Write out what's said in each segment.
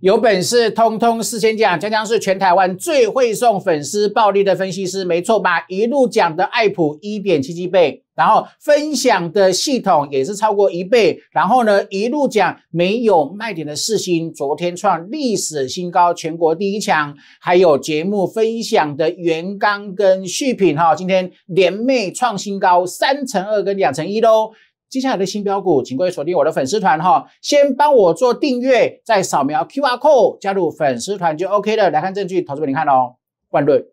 有本事通通事先讲，江江是全台湾最会送粉丝暴利的分析师，没错吧？一路讲的爱普一点七七倍，然后分享的系统也是超过一倍，然后呢一路讲没有卖点的四星，昨天创历史新高，全国第一强，还有节目分享的原钢跟续品哈，今天联袂创新高，三成二跟两成一喽。接下来的新标股，请各位锁定我的粉丝团哈，先帮我做订阅，再扫描 Q R Code 加入粉丝团就 O K 了。来看证据，投资部你看哦，万润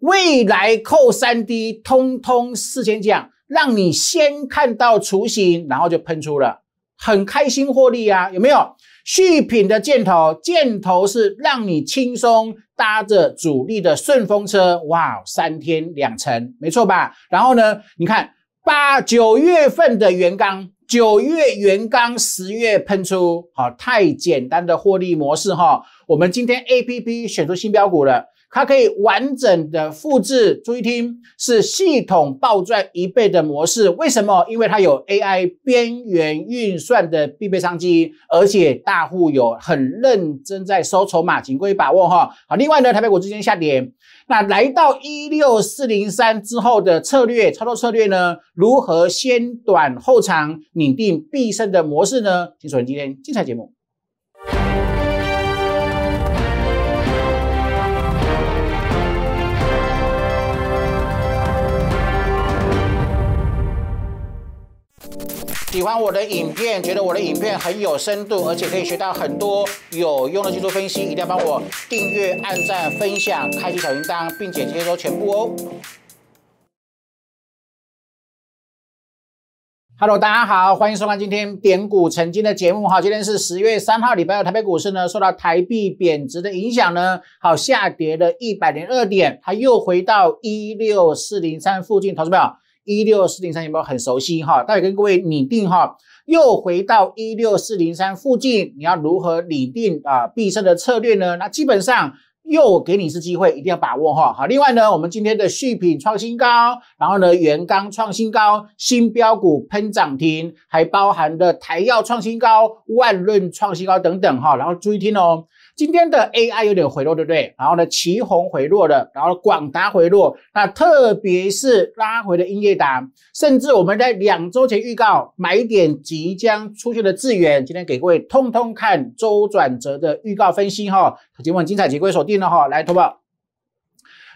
未来扣三 D 通通四千奖，让你先看到雏形，然后就喷出了，很开心获利啊，有没有续品的箭头？箭头是让你轻松搭着主力的顺风车，哇，三天两成，没错吧？然后呢，你看。八九月份的原钢，九月原钢，十月喷出，好，太简单的获利模式哈。我们今天 A P P 选出新标股了。它可以完整的复制，注意听，是系统暴赚一倍的模式。为什么？因为它有 AI 边缘运算的必备商机，而且大户有很认真在收筹码，请各位把握哈。好，另外呢，台北股今天下跌，那来到一六四零三之后的策略操作策略呢？如何先短后长，拟定必胜的模式呢？听锁定今天精彩节目。喜欢我的影片，觉得我的影片很有深度，而且可以学到很多有用的技术分析，一定要帮我订阅、按赞、分享、开启小铃铛，并且接收全部哦。Hello，大家好，欢迎收看今天点股成金的节目哈。今天是十月三号，礼拜二，台北股市呢受到台币贬值的影响呢，好下跌了一百零二点，它又回到一六四零三附近，投资票。一六四零三有没有很熟悉哈，待会跟各位拟定哈，又回到一六四零三附近，你要如何拟定啊？必胜的策略呢？那基本上又给你一次机会，一定要把握哈。好，另外呢，我们今天的续品创新高，然后呢，原钢创新高，新标股喷涨停，还包含的台药创新高、万润创新高等等哈。然后注意听哦。今天的 AI 有点回落，对不对？然后呢，旗宏回落了，然后广达回落，那特别是拉回的英业达，甚至我们在两周前预告买点即将出现的资源，今天给各位通通看周转折的预告分析哈。好，今晚精彩节目锁定了哈，来投保，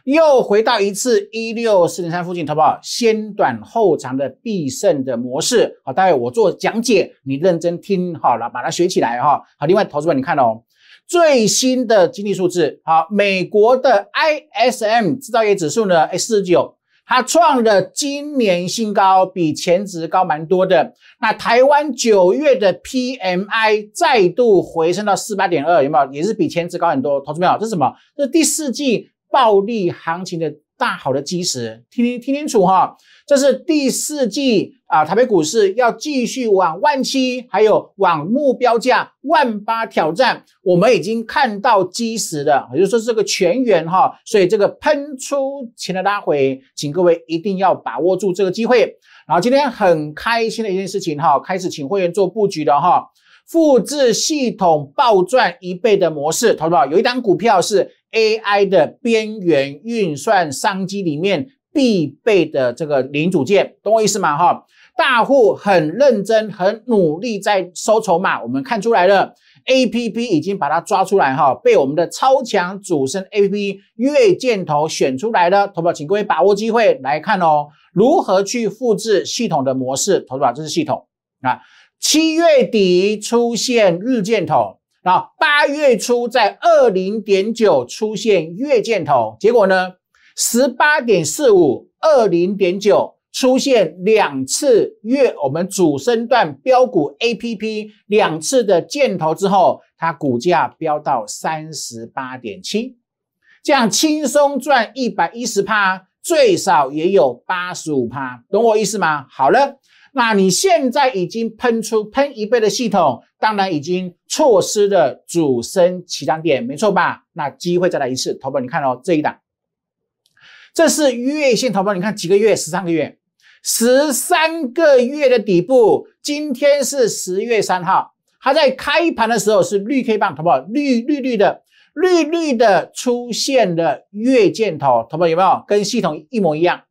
又回到一次一六四零三附近投保，先短后长的必胜的模式，好，待会我做讲解，你认真听好了，把它学起来哈。好，另外投资人你看哦。最新的经济数字，好，美国的 ISM 制造业指数呢，四十九，它创了今年新高，比前值高蛮多的。那台湾九月的 PMI 再度回升到四八点二，有没有？也是比前值高很多，投资们好，这是什么？这是第四季暴利行情的。大好的基石，听听听清楚哈，这是第四季啊，台北股市要继续往万七，还有往目标价万八挑战，我们已经看到基石了，也就是说这个全员哈，所以这个喷出前的拉回，请各位一定要把握住这个机会。然后今天很开心的一件事情哈，开始请会员做布局的哈。复制系统暴赚一倍的模式，投保有一档股票是 AI 的边缘运算商机里面必备的这个零组件，懂我意思吗？哈，大户很认真、很努力在收筹码，我们看出来了，APP 已经把它抓出来哈，被我们的超强主升 APP 月箭头选出来了，投保请各位把握机会来看哦，如何去复制系统的模式，投保这是系统啊。七月底出现日箭头，然后八月初在二零点九出现月箭头，结果呢，十八点四五二零点九出现两次月，我们主升段标股 A P P 两次的箭头之后，它股价飙到三十八点七，这样轻松赚一百一十趴，最少也有八十五趴，懂我意思吗？好了。那你现在已经喷出喷一倍的系统，当然已经错失了主升起涨点，没错吧？那机会再来一次，投保你看哦，这一档，这是月线投保，你看几个月，十三个月，十三个月的底部，今天是十月三号，它在开盘的时候是绿 K 棒，投保绿绿绿的绿绿的出现了月箭头，投保有没有跟系统一模一样？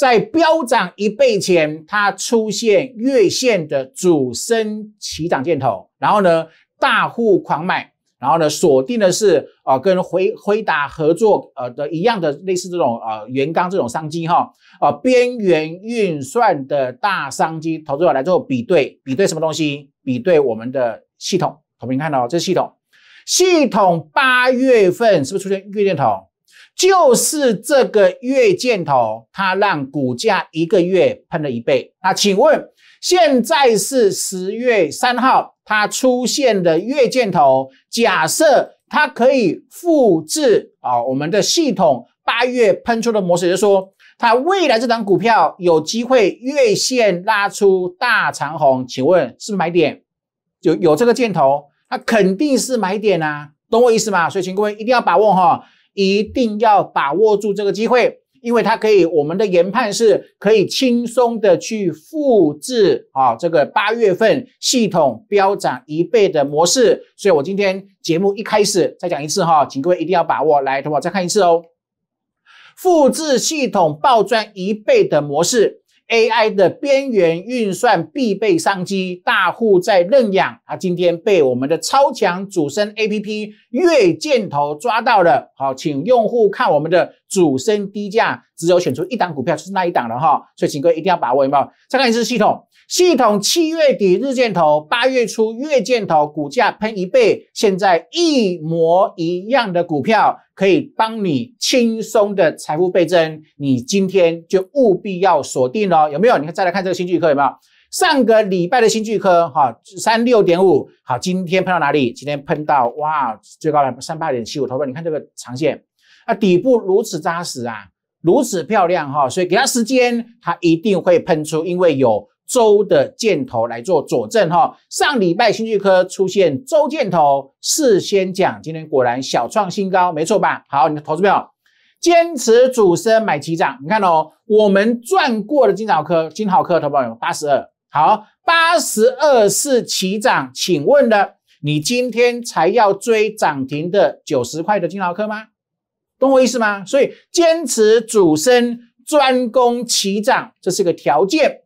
在飙涨一倍前，它出现月线的主升起涨箭头，然后呢，大户狂买，然后呢，锁定的是啊，跟回回答合作呃的一样的类似这种啊，原钢这种商机哈，啊，边缘运算的大商机，投资者来做比对，比对什么东西？比对我们的系统，同屏看到这是系统，系统八月份是不是出现月箭头？就是这个月箭头，它让股价一个月喷了一倍。那请问，现在是十月三号，它出现的月箭头，假设它可以复制啊，我们的系统八月喷出的模式，就是说它未来这档股票有机会月线拉出大长红。请问是买点？有有这个箭头，它肯定是买点啊，懂我意思吗？所以，请各位一定要把握哈。一定要把握住这个机会，因为它可以，我们的研判是可以轻松的去复制啊这个八月份系统飙涨一倍的模式。所以我今天节目一开始再讲一次哈，请各位一定要把握，来，同我再看一次哦，复制系统暴赚一倍的模式。AI 的边缘运算必备商机，大户在认养，啊，今天被我们的超强主升 APP 越箭头抓到了。好，请用户看我们的主升低价，只有选出一档股票就是那一档了哈，所以请各位一定要把握，有没有？再看一次系统。系统七月底日箭头，八月初月箭头，股价喷一倍。现在一模一样的股票，可以帮你轻松的财富倍增。你今天就务必要锁定哦，有没有？你看，再来看这个新巨科有没有？上个礼拜的新巨科哈，三六点五。好，今天喷到哪里？今天喷到哇，最高了三八点七五。头发你看这个长线，那底部如此扎实啊，如此漂亮哈，所以给它时间，它一定会喷出，因为有。周的箭头来做佐证哈，上礼拜新巨科出现周箭头，事先讲，今天果然小创新高，没错吧？好，你的投资朋友，坚持主升买齐涨，你看哦，我们赚过的金豪科，金豪科投保有八十二，好，八十二是齐涨，请问的，你今天才要追涨停的九十块的金豪科吗？懂我意思吗？所以坚持主升专攻齐涨，这是个条件。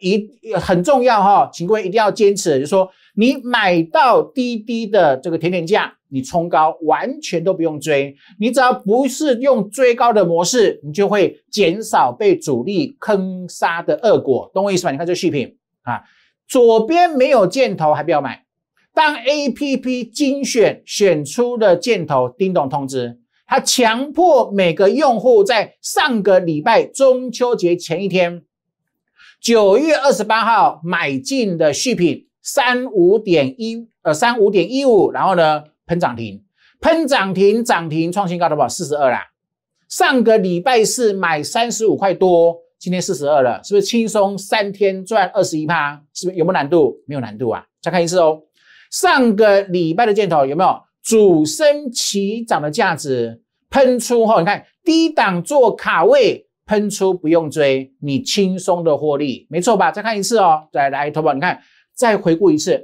一很重要哈，请各位一定要坚持。就是说，你买到滴滴的这个甜点价，你冲高完全都不用追，你只要不是用追高的模式，你就会减少被主力坑杀的恶果，懂我意思吧？你看这细品啊，左边没有箭头，还不要买；当 APP 精选选出的箭头叮咚通知，它强迫每个用户在上个礼拜中秋节前一天。九月二十八号买进的续品三五点一呃三五点一五，然后呢喷涨停，喷涨停涨停创新高的不四十二啦。上个礼拜是买三十五块多，今天四十二了，是不是轻松三天赚二十一趴？是不是有没有难度？没有难度啊！再看一次哦，上个礼拜的箭头有没有主升起涨的架值喷出后？你看低档做卡位。喷出不用追，你轻松的获利，没错吧？再看一次哦，来来，投保，你看，再回顾一次，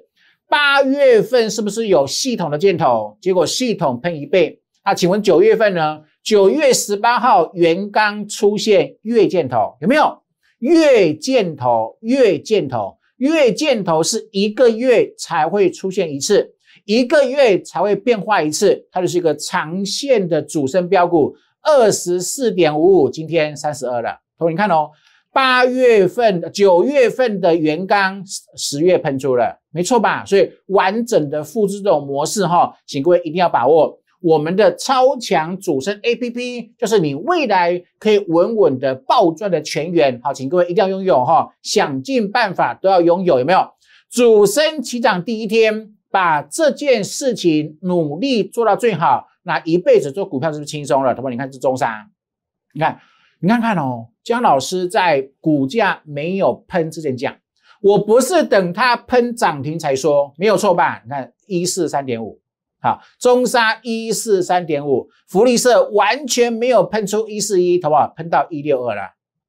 八月份是不是有系统的箭头？结果系统喷一倍啊？请问九月份呢？九月十八号原刚出现月箭头，有没有月箭头？月箭头，月箭头是一个月才会出现一次，一个月才会变化一次，它就是一个长线的主升标股。二十四点五五，今天三十二了。同你看哦，八月份、九月份的原钢十月喷出了，没错吧？所以完整的复制这种模式哈，请各位一定要把握我们的超强主升 A P P，就是你未来可以稳稳的暴赚的全员，好，请各位一定要拥有哈，想尽办法都要拥有，有没有？主升起涨第一天，把这件事情努力做到最好。那一辈子做股票是不是轻松了？好不你看是中沙，你看你看看哦，姜老师在股价没有喷之前讲，我不是等它喷涨停才说，没有错吧？你看一四三点五，好，中沙一四三点五，福利社完全没有喷出一四一，好不好？喷到一六二了，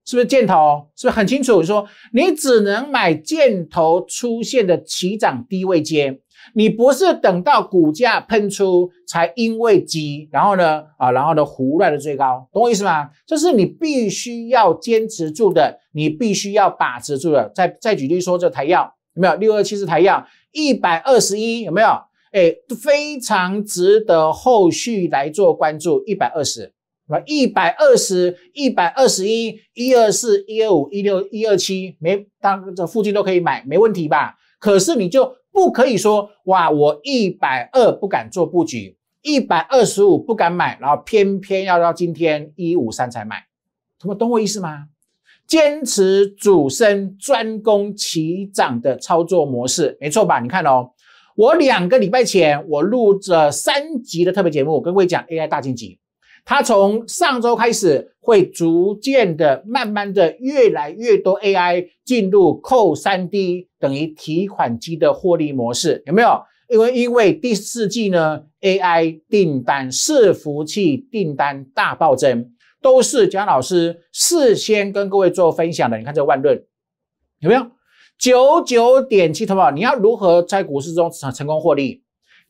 是不是箭头？是不是很清楚？说你只能买箭头出现的起涨低位接。你不是等到股价喷出才因为急，然后呢，啊，然后呢胡乱的追高，懂我意思吗？这是你必须要坚持住的，你必须要把持住的。再再举例说，这台药有没有六二七十台药一百二十一有没有？哎，非常值得后续来做关注。一百二十，么一百二十一、百二十一二四、一二五一六、一二七，没，当这附近都可以买，没问题吧？可是你就。不可以说哇，我一百二不敢做布局，一百二十五不敢买，然后偏偏要到今天一五三才买，他们懂我意思吗？坚持主升专攻起涨的操作模式，没错吧？你看哦，我两个礼拜前我录着三集的特别节目，跟各位讲 AI 大晋级。它从上周开始会逐渐的、慢慢的、越来越多 AI 进入扣三 D 等于提款机的获利模式，有没有？因为因为第四季呢 AI 订单、伺服器订单大暴增，都是蒋老师事先跟各位做分享的。你看这万润有没有九九点七？好不你要如何在股市中成成功获利？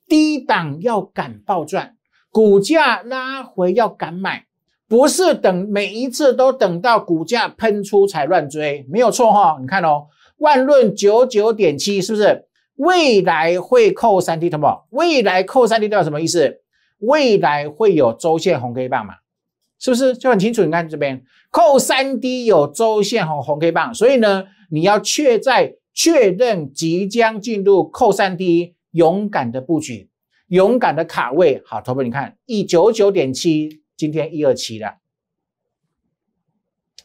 低档要敢暴赚。股价拉回要敢买，不是等每一次都等到股价喷出才乱追，没有错哈。你看哦，万润九九点七，是不是未来会扣三 D？什么？未来扣三 D 代表什么意思？未来会有周线红 K 棒嘛？是不是就很清楚？你看这边扣三 D 有周线红红 K 棒，所以呢，你要确在确认即将进入扣三 D，勇敢的布局。勇敢的卡位，好，投保你看一九九点七，今天一二七了，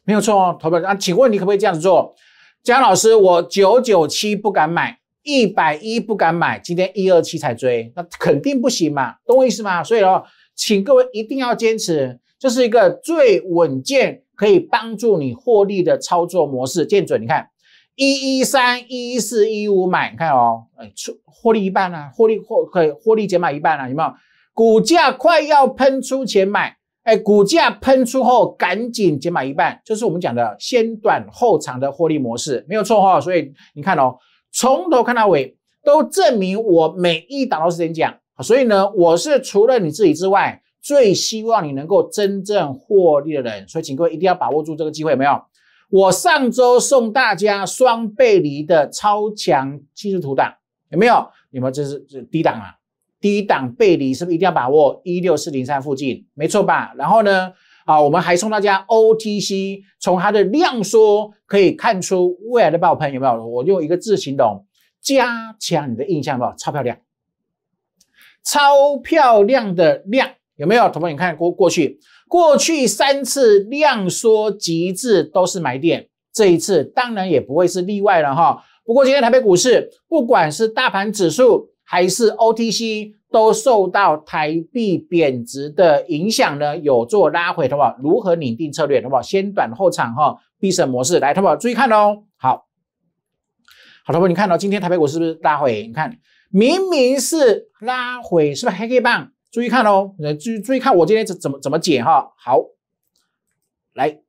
没有错哦，投票，那请问你可不可以这样子做，江老师，我九九七不敢买，一百一不敢买，今天一二七才追，那肯定不行嘛，懂我意思吗？所以哦，请各位一定要坚持，这是一个最稳健可以帮助你获利的操作模式。见准你看。一一三一一四一五买，你看哦，哎，出获利一半啊，获利获可以获利减买一半啊，有没有？股价快要喷出前买，哎，股价喷出后赶紧减买一半，就是我们讲的先短后长的获利模式，没有错哈。所以你看哦，从头看到尾都证明我每一档都是这讲，所以呢，我是除了你自己之外，最希望你能够真正获利的人，所以请各位一定要把握住这个机会，有没有？我上周送大家双背离的超强技术图档，有没有？你们这是这低档啊，低档背离是不是一定要把握一六四零三附近？没错吧？然后呢，啊，我们还送大家 OTC，从它的量缩可以看出未来的爆棚有没有？我用一个字形容，加强你的印象，没有？超漂亮，超漂亮的量，有没有？同学们，你看过过去。过去三次量缩极致都是买点，这一次当然也不会是例外了哈。不过今天台北股市不管是大盘指数还是 OTC 都受到台币贬值的影响呢，有做拉回的话，如何拟定策略？淘宝先短后长哈，必胜模式来，淘宝注意看哦。好好，淘宝你看到今天台北股市是不是拉回？你看明明是拉回，是不是黑黑棒？注意看喽，注注注意看我今天怎怎么怎么解哈，好，来，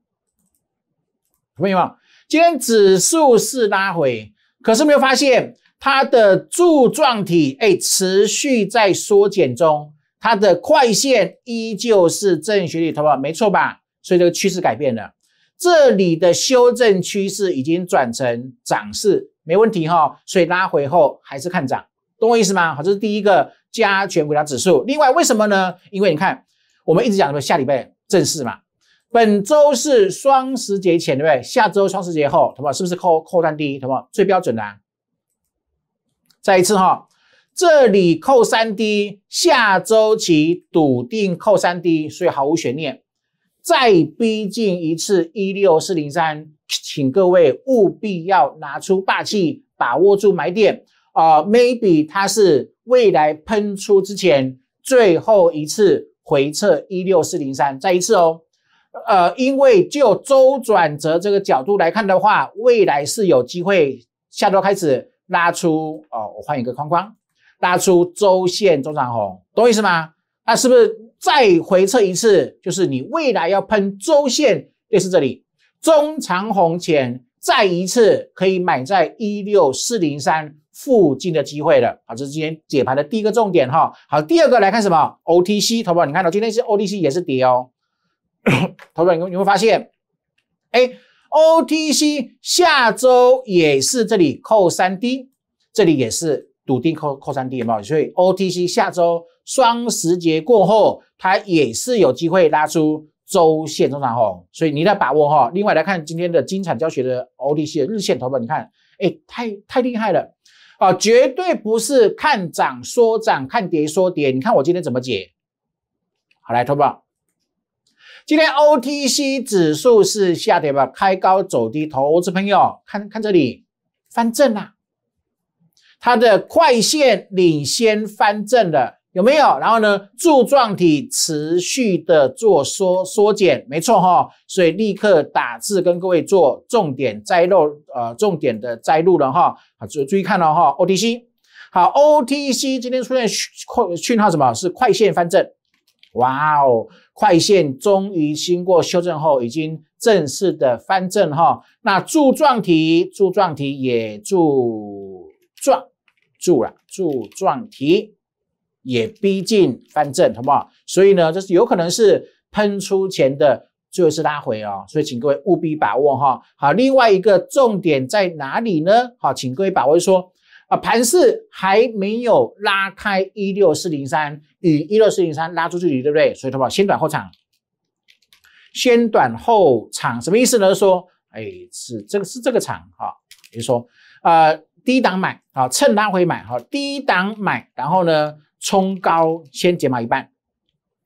朋友们，今天指数是拉回，可是没有发现它的柱状体哎持续在缩减中，它的快线依旧是正学率，头发没错吧？所以这个趋势改变了，这里的修正趋势已经转成涨势，没问题哈，所以拉回后还是看涨。懂我意思吗？好，这是第一个加权股价指数。另外，为什么呢？因为你看，我们一直讲什么下礼拜正式嘛，本周是双十节前，对不对？下周双十节后，什么是不是扣扣三低？什么最标准的？再一次哈，这里扣三低，下周起笃定扣三低，所以毫无悬念。再逼近一次一六四零三，请各位务必要拿出霸气，把握住买点。啊，maybe 它是未来喷出之前最后一次回撤一六四零三，再一次哦。呃，因为就周转折这个角度来看的话，未来是有机会下周开始拉出哦。我换一个框框，拉出周线中长红，懂意思吗？那是不是再回撤一次，就是你未来要喷周线，类似这里中长红前再一次可以买在一六四零三。附近的机会了好，这是今天解盘的第一个重点哈。好，第二个来看什么？OTC，投保你看到今天是 OTC 也是跌哦，投保你你会发现，哎，OTC 下周也是这里扣三 D，这里也是笃定扣扣三 D 的所以 OTC 下周双十节过后，它也是有机会拉出周线中长红，所以你要把握哈。另外来看今天的金彩教学的 OTC 的日线，投保你看，哎，太太厉害了。啊，绝对不是看涨说涨，看跌说跌。你看我今天怎么解？好，来投报。今天 OTC 指数是下跌吧？开高走低，投资朋友看看这里翻正了，它的快线领先翻正了。有没有？然后呢？柱状体持续的做缩缩减，没错哈。所以立刻打字跟各位做重点摘录，呃，重点的摘录了哈。好，注注意看了哈，OTC，好，OTC 今天出现讯讯号，什么是快线翻正？哇哦，快线终于经过修正后，已经正式的翻正哈。那柱状体，柱状体也柱状柱了，柱状体。也逼近翻正，好不好？所以呢，就是有可能是喷出前的最后一次拉回啊，所以请各位务必把握哈。好，另外一个重点在哪里呢？好，请各位把握说啊，盘市还没有拉开一六四零三与一六四零三拉出距离，对不对？所以，好不好？先短后长，先短后长什么意思呢？说，哎，是这个是这个长哈，比如说啊，低档买啊，趁拉回买哈，低档买，然后呢？冲高先减码一半，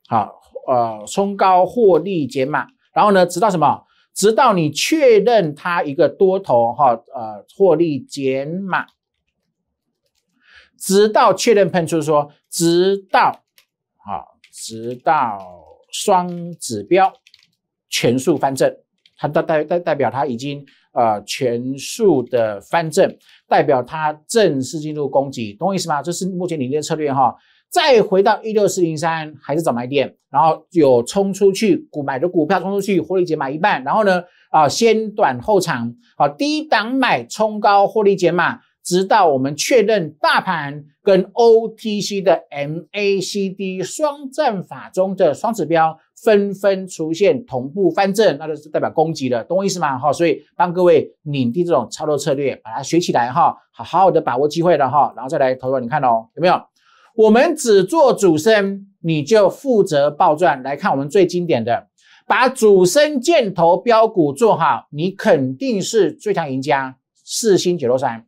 好，呃，冲高获利减码，然后呢，直到什么？直到你确认它一个多头，哈，呃，获利减码，直到确认喷出说，直到，好，直到双指标全数翻正，它代代代代表它已经。呃，全数的翻正，代表它正式进入攻击，懂我意思吗？这是目前你跌策略哈。再回到一六四零三，还是找买点，然后有冲出去，股买的股票冲出去，获利减买一半，然后呢，啊，先短后长，啊，低档买，冲高获利减码，直到我们确认大盘跟 OTC 的 MACD 双战法中的双指标纷纷出现同步翻正，那就是代表攻击了，懂我意思吗？哈，所以帮各位领地这种操作策略，把它学起来哈，好好的把握机会了哈，然后再来投入。你看哦，有没有？我们只做主升，你就负责暴赚。来看我们最经典的，把主升箭头标股做好，你肯定是最强赢家。四星九六三。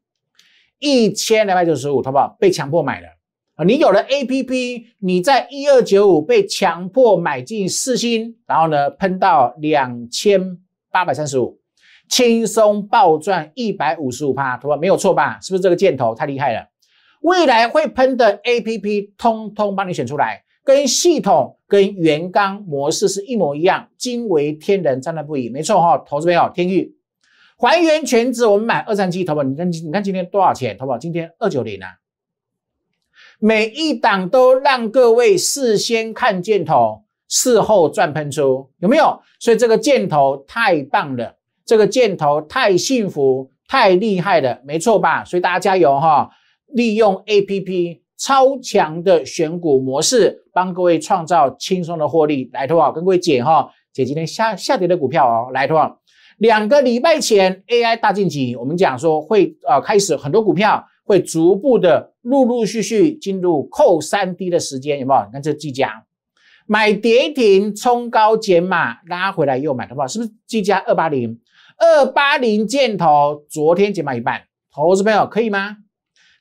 一千两百九十五，好不好？被强迫买的啊！你有了 A P P，你在一二九五被强迫买进四新，然后呢，喷到两千八百三十五，轻松暴赚一百五十五好不吧？没有错吧？是不是这个箭头太厉害了？未来会喷的 A P P，通通帮你选出来，跟系统、跟原刚模式是一模一样，惊为天人，赞叹不已。没错哈，投资朋友，天域。还原全值，我们买二三七淘宝，你看，你看今天多少钱？淘宝今天二九零啊。每一档都让各位事先看箭头，事后赚喷出，有没有？所以这个箭头太棒了，这个箭头太幸福、太厉害了，没错吧？所以大家加油哈！利用 A P P 超强的选股模式，帮各位创造轻松的获利来投保。跟各位姐哈，姐今天下下跌的股票哦来投保。两个礼拜前，AI 大晋级，我们讲说会呃开始很多股票会逐步的陆陆续续进入扣三低的时间，有没有？你看这 G 加，买跌停冲高减码拉回来又买，好不好？是不是 G 加二八零二八零箭头？昨天减码一半，投资朋友可以吗？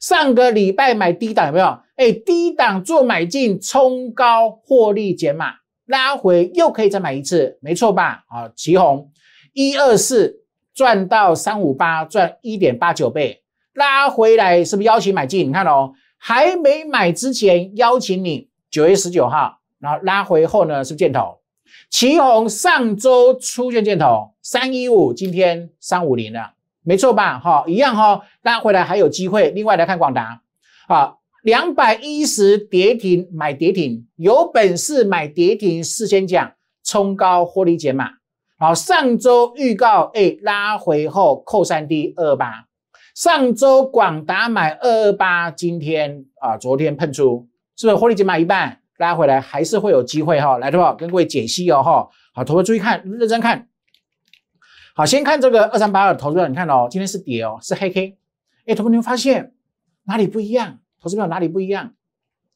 上个礼拜买低档有没有？哎，低档做买进冲高获利减码拉回又可以再买一次，没错吧？啊，旗红。一二四赚到三五八赚一点八九倍，拉回来是不是邀请买进？你看哦，还没买之前邀请你九月十九号，然后拉回后呢是箭头，旗红上周出现箭头三一五，今天三五零了，没错吧？哈，一样哈，拉回来还有机会。另外来看广达，啊，两百一十跌停买跌停，有本事买跌停四千讲，冲高获利减码。好，上周预告哎，拉回后扣三 D 二八，上周广达买二二八，今天啊，昨天喷出，是不是获利只买一半？拉回来还是会有机会哈，来，德宝跟各位解析哦哈。好，德宝注意看，认真看。好，先看这个二三八二的资支你看哦，今天是跌哦，是黑 K。哎，德宝，你发现哪里不一样？投资票哪里不一样？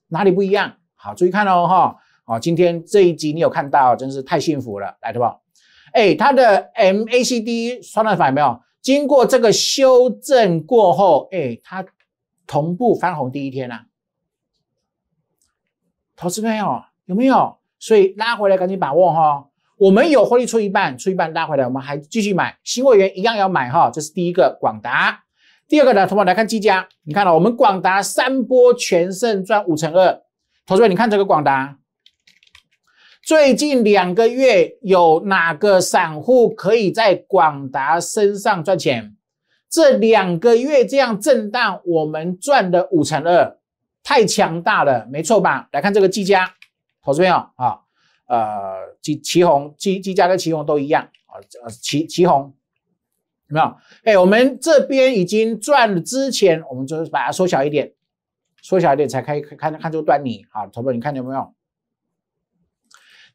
哪里不一样？好，注意看哦哈。哦，今天这一集你有看到，真是太幸福了，来，德宝。哎，它的 MACD 双量反转没有？经过这个修正过后，哎，它同步翻红第一天啊，投资朋友有没有？所以拉回来赶紧把握哈，我们有获利出一半，出一半拉回来，我们还继续买新会员一样要买哈，这是第一个广达，第二个呢，学们来看技嘉，你看了我们广达三波全胜赚五成二，投资友你看这个广达。最近两个月有哪个散户可以在广达身上赚钱？这两个月这样震荡，我们赚的五成二，太强大了，没错吧？来看这个技嘉，投资朋友啊，呃，积齐红，积积嘉跟齐红都一样啊，呃，齐齐红有没有？哎，我们这边已经赚了，之前我们就把它缩小一点，缩小一点才可以看看出端倪啊，投资你看见没有？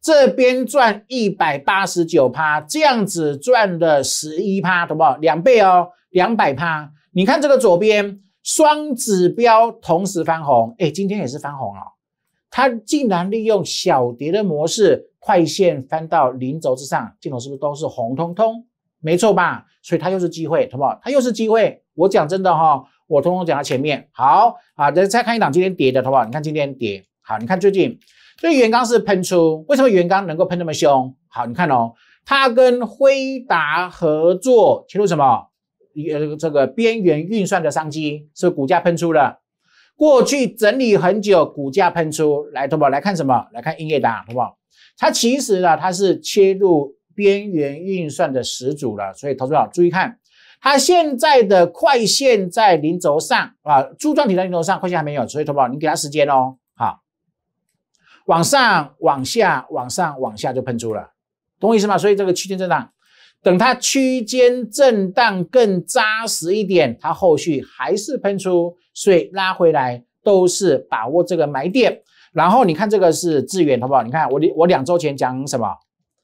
这边赚一百八十九趴，这样子赚了十一趴，懂不好？两倍哦，两百趴。你看这个左边双指标同时翻红，哎，今天也是翻红哦。它竟然利用小碟的模式，快线翻到零轴之上，镜头是不是都是红彤彤？没错吧？所以它又是机会，好不好？它又是机会。我讲真的哈，我通通讲到前面。好啊，再再看一档今天跌的，好不好？你看今天跌，好，你看最近。所以原刚是喷出，为什么原刚能够喷那么凶？好，你看哦，它跟辉达合作切入什么？用这个边缘运算的商机，是股价喷出了。过去整理很久，股价喷出来，投保来看什么？来看英业达，不好？它其实呢，它是切入边缘运算的始祖了。所以投保注意看，它现在的快线在零轴上啊，柱状体在零轴上，快线还没有，所以投保你给它时间哦。往上，往下，往上，往下就喷出了，懂我意思吗？所以这个区间震荡，等它区间震荡更扎实一点，它后续还是喷出，所以拉回来都是把握这个买点。然后你看这个是致远，好不好？你看我我两周前讲什么？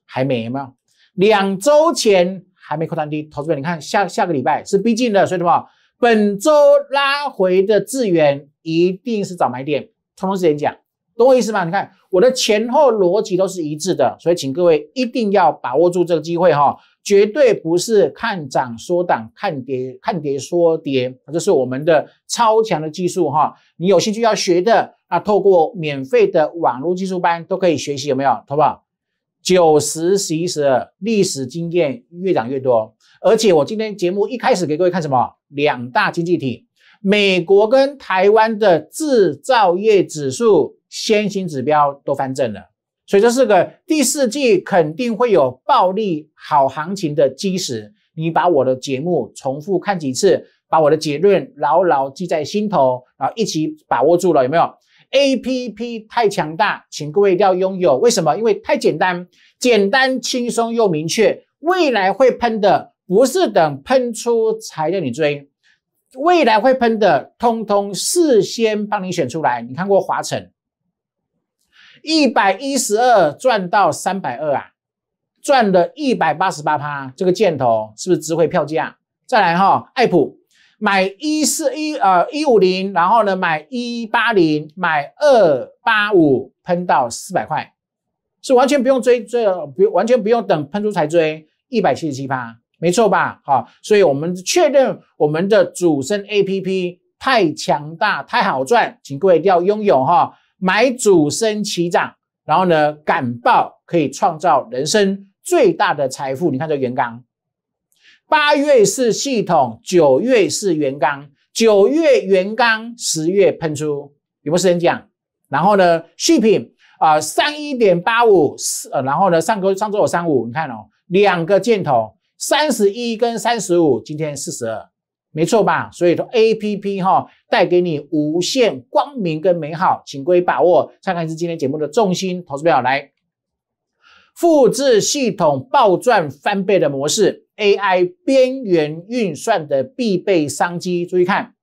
还没没有？两周前还没扩三低，投资者你看下下个礼拜是逼近的，所以什么？本周拉回的致远一定是找买点，通通之前讲。懂我意思吗？你看我的前后逻辑都是一致的，所以请各位一定要把握住这个机会哈，绝对不是看涨说涨，看跌看跌说跌，这是我们的超强的技术哈。你有兴趣要学的那透过免费的网络技术班都可以学习，有没有？好不好？九十、十一十二，历史经验越涨越多。而且我今天节目一开始给各位看什么？两大经济体，美国跟台湾的制造业指数。先行指标都翻正了，所以这是个第四季肯定会有暴利好行情的基石。你把我的节目重复看几次，把我的结论牢牢记在心头，然后一起把握住了，有没有？A P P 太强大，请各位一定要拥有。为什么？因为太简单，简单、轻松又明确。未来会喷的，不是等喷出才让你追，未来会喷的，通通事先帮你选出来。你看过华晨？一百一十二赚到三百二啊，赚了一百八十八趴，这个箭头是不是值回票价？再来哈，爱普买一四一呃一五零，然后呢买一八零，买二八五喷到四百块，是完全不用追追，不完全不用等喷出才追，一百七十七趴，没错吧？好，所以我们确认我们的主升 A P P 太强大太好赚，请各位一定要拥有哈。买主升起涨，然后呢，敢报可以创造人生最大的财富。你看这圆刚，八月是系统，九月是圆刚，九月圆刚，十月喷出，有没有时间讲？然后呢，续品啊，三一点八五四，然后呢，上周上周有三五，你看哦，两个箭头，三十一跟三十五，今天四十二。没错吧？所以说 A P P 哈带给你无限光明跟美好，请各位把握。看看是今天节目的重心，投资表来复制系统暴赚翻倍的模式，A I 边缘运算的必备商机。注意看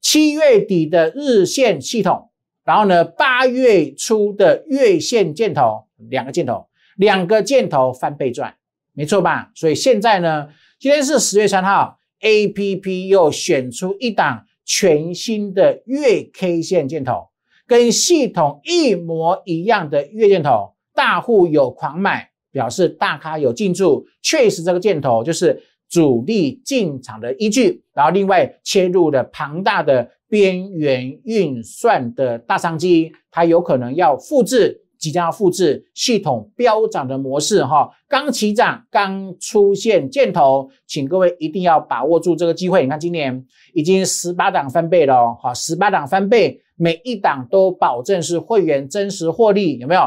七月底的日线系统，然后呢八月初的月线箭头，两个箭头，两个箭头翻倍赚，没错吧？所以现在呢，今天是十月三号。A P P 又选出一档全新的月 K 线箭头，跟系统一模一样的月箭头，大户有狂买，表示大咖有进驻，确实这个箭头就是主力进场的依据。然后另外切入了庞大的边缘运算的大商机，它有可能要复制。即将要复制系统飙涨的模式哈，刚起涨，刚出现箭头，请各位一定要把握住这个机会。你看今年已经十八档翻倍了，好，十八档翻倍，每一档都保证是会员真实获利，有没有？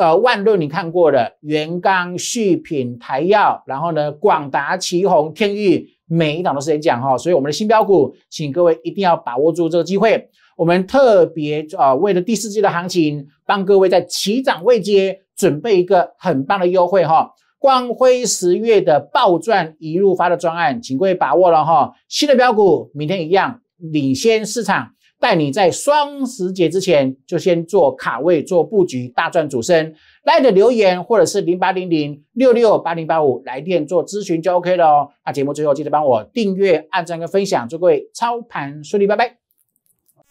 呃，万润你看过的，元刚续品台药，然后呢，广达、旗宏、天域，每一档都是连讲哈，所以我们的新标股，请各位一定要把握住这个机会。我们特别啊，为了第四季的行情，帮各位在起涨位阶准备一个很棒的优惠哈！光辉十月的暴赚一路发的专案，请各位把握了哈！新的标股，明天一样领先市场，带你在双十节之前就先做卡位做布局，大赚主升。来的留言或者是零八零零六六八零八五来电做咨询就 OK 了哦。那节目最后记得帮我订阅、按赞跟分享，祝各位操盘顺利，拜拜。